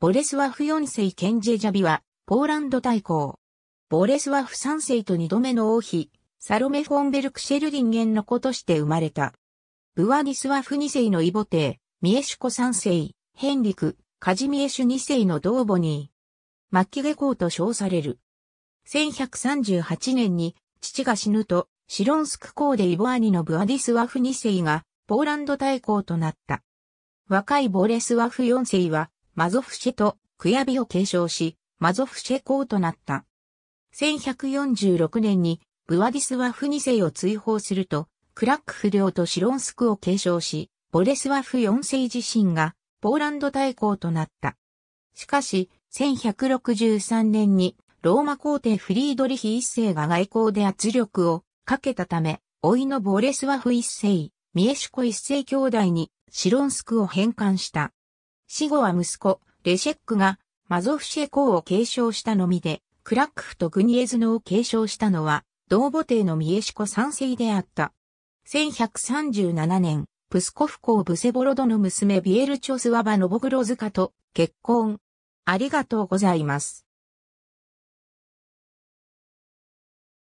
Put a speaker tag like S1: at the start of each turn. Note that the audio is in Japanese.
S1: ボ
S2: レスワフ4世ケンジェジャビは、ポーランド大公。ボレスワフ3世と2度目の王妃、サロメ・フォンベルクシェルリンゲンの子として生まれた。ブワィスワフ2世のイボテー、ミエシュコ3世、ヘンリク、カジミエシュ2世の同母に、末期下校と称される。1138年に父が死ぬと、シロンスク公でイボアニのブワディスワフ2世がポーランド大公となった。若いボレスワフ4世はマゾフシェとクヤビを継承し、マゾフシェ公となった。1146年にブワディスワフ2世を追放すると、クラック不良とシロンスクを継承し、ボレスワフ4世自身がポーランド大公となった。しかし、1163年にローマ皇帝フリードリヒ一世が外交で圧力をかけたため、老いのボレスワフ一世、ミエシコ一世兄弟にシロンスクを返還した。死後は息子、レシェックが、マゾフシェ公を継承したのみで、クラックフとグニエズノを継承したのは、同母帝のミエシコ三世であった。1137年、プスコフ公ブセボロドの娘ビエルチョスワバノボグロズカと結婚。
S1: ありがとうございます。